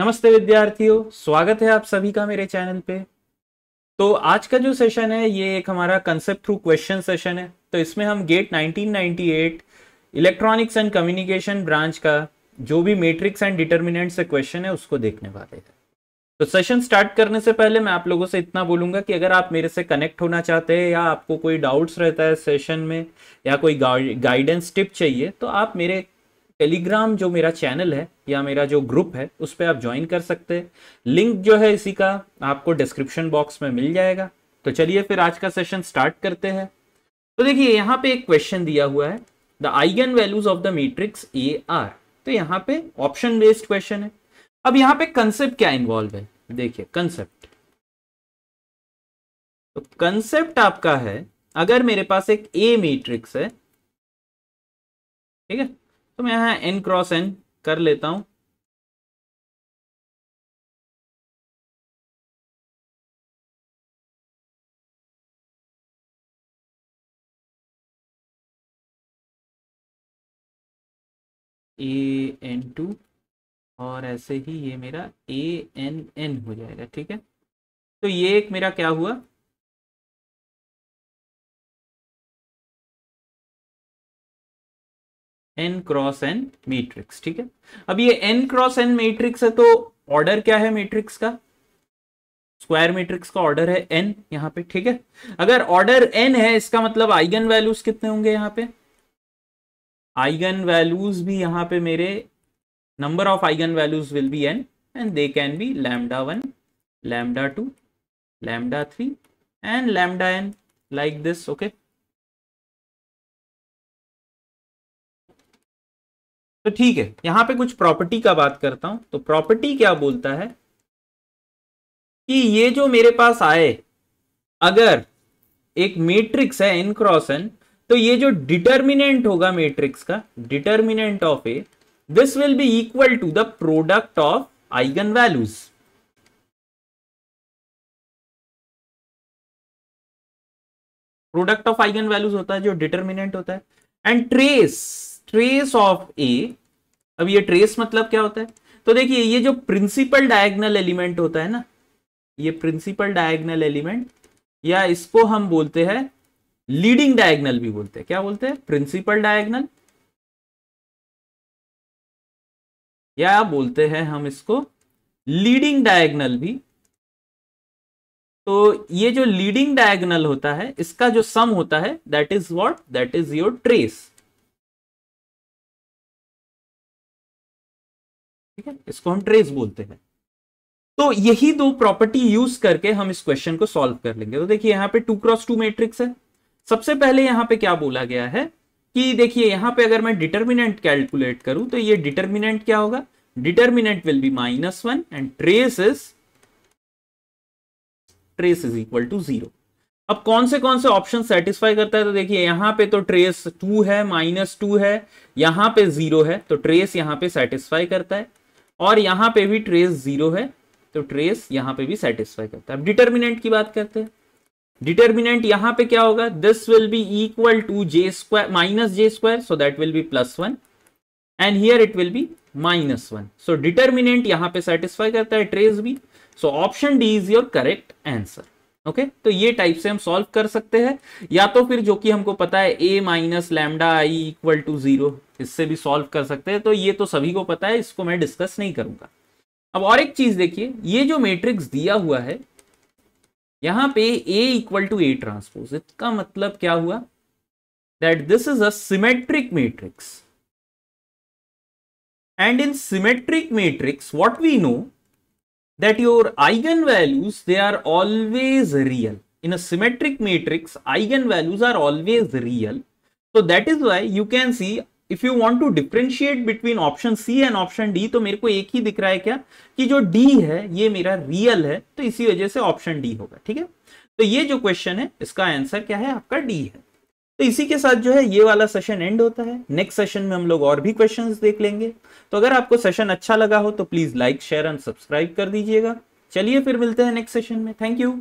नमस्ते विद्यार्थियों स्वागत है आप सभी का मेरे चैनल पे तो आज का जो सेशन है ये एक हमारा कंसेप्ट थ्रू क्वेश्चन सेशन है तो इसमें हम GATE 1998 electronics and communication branch का जो भी मैट्रिक्स एंड डिटर्मिनेंट से क्वेश्चन है उसको देखने वाले हैं तो सेशन स्टार्ट करने से पहले मैं आप लोगों से इतना बोलूंगा कि अगर आप मेरे से कनेक्ट होना चाहते हैं या आपको कोई डाउट्स रहता है सेशन में या कोई गाइडेंस टिप चाहिए तो आप मेरे टेलीग्राम जो मेरा चैनल है या मेरा जो ग्रुप है उस पर आप ज्वाइन कर सकते हैं लिंक जो है इसी का आपको डिस्क्रिप्शन बॉक्स में मिल जाएगा तो चलिए फिर आज का सेशन स्टार्ट करते हैं तो देखिए यहाँ पे एक क्वेश्चन दिया हुआ है the eigenvalues of the matrix A are तो यहाँ पे ऑप्शन बेस्ड क्वेश्चन है अब यहाँ पे कंसेप्ट क्या इन्वॉल्व है देखिए कंसेप्ट तो कंसेप्ट आपका है अगर मेरे पास एक ए मीट्रिक्स है ठीक है तो मैं यहां एन क्रॉस एन कर लेता हूं ए एन टू और ऐसे ही ये मेरा ए एन एन हो जाएगा ठीक है तो ये एक मेरा क्या हुआ एन क्रॉस एन मेट्रिक्स ठीक है अब ये एन क्रॉस एन मेट्रिक्स है तो ऑर्डर क्या है मेट्रिक्स का स्क्वायर मेट्रिक्स का ऑर्डर है एन यहाँ पे ठीक है अगर ऑर्डर एन है इसका मतलब आइगन वैल्यूज कितने होंगे यहाँ पे आइगन वैल्यूज भी यहाँ पे मेरे number of eigenvalues will be N and they can be lambda one lambda two lambda three and lambda N like this okay तो ठीक है यहां पे कुछ प्रॉपर्टी का बात करता हूं तो प्रॉपर्टी क्या बोलता है कि ये जो मेरे पास आए अगर एक मैट्रिक्स है एन क्रॉस एन तो ये जो डिटर्मिनेंट होगा मैट्रिक्स का determinant of A this will be equal to the product of eigenvalues product of eigenvalues होता है जो डिटर्मिनेंट होता है and trace trace of A अब ये ट्रेस मतलब क्या होता है तो देखिए ये जो प्रिंसिपल डायगनल एलिमेंट होता है ना ये प्रिंसिपल डायगनल एलिमेंट या इसको हम बोलते हैं लीडिंग डायगनल भी बोलते हैं क्या बोलते हैं प्रिंसिपल डायगनल या बोलते हैं हम इसको लीडिंग डायगनल भी तो ये जो लीडिंग डायगनल होता है इसका जो सम होता है that is what that is your trace ठीक है इसको हम ट्रेस बोलते हैं तो यही दो प्रॉपर्टी यूज करके हम इस क्वेश्चन को सॉल्व कर लेंगे तो देखिए यहाँ पे टू क्रॉस टू मैट्रिक्स है सबसे पहले यहाँ पे क्या बोला गया है कि देखिए यहाँ पे अगर मैं डिटर्मिनेंट कैलकुलेट करूं तो ये डिटर्मिनेंट क्या होगा determinant will be minus one and trace is trace is equal to zero अब कौन से कौन से ऑप्शन सेटिस्फाई करता है तो देखिए यहाँ पे तो ट्रेस टू है माइनस टू है यहाँ पे जीरो है तो ट्रेस यहाँ पे सेटिस्फाई करता है और यहां पे भी ट्रेस जीरो है तो ट्रेस यहां पे भी सेटिस्फाई करता है अब डिटर्मिनेंट की बात करते हैं डिटर्मिनेंट यहां पे क्या होगा this will be equal to J square minus J square so that will be plus one and here it will be minus one so determinant यहां पे सेटिस्फाई करता है ट्रेस भी so option D is your correct answer okay okay? तो ये type से हम solve कर सकते हैं या तो फिर जो कि हमको पता है A minus lambda I equal to zero इससे भी सॉल्व कर सकते हैं तो ये तो सभी को पता है इसको मैं डिस्कस नहीं करूंगा अब और एक चीज देखिए ये जो मैट्रिक्स दिया हुआ है यहां पे A equal to A transpose इसका मतलब क्या हुआ that this is a metric matrix and in symmetric matrix what we know that your eigenvalues they are always real in a symmetric matrix eigenvalues are always real so that is why you can see if you want to differentiate between option c and option d to mere ko ek hi dikh raha hai kya ki jo d hai ye mera real hai to isi wajah se option d hoga theek hai to ye jo question hai iska answer kya hai aapka d hai तो इसी के साथ जो है ये वाला session and होता है नेक्स्ट सेशन में हम लोग और भी क्वेश्चंस देख लेंगे तो अगर आपको सेशन अच्छा लगा हो तो please like share and subscribe कर दीजिएगा चलिए फिर मिलते हैं नेक्स्ट सेशन में थैंक यू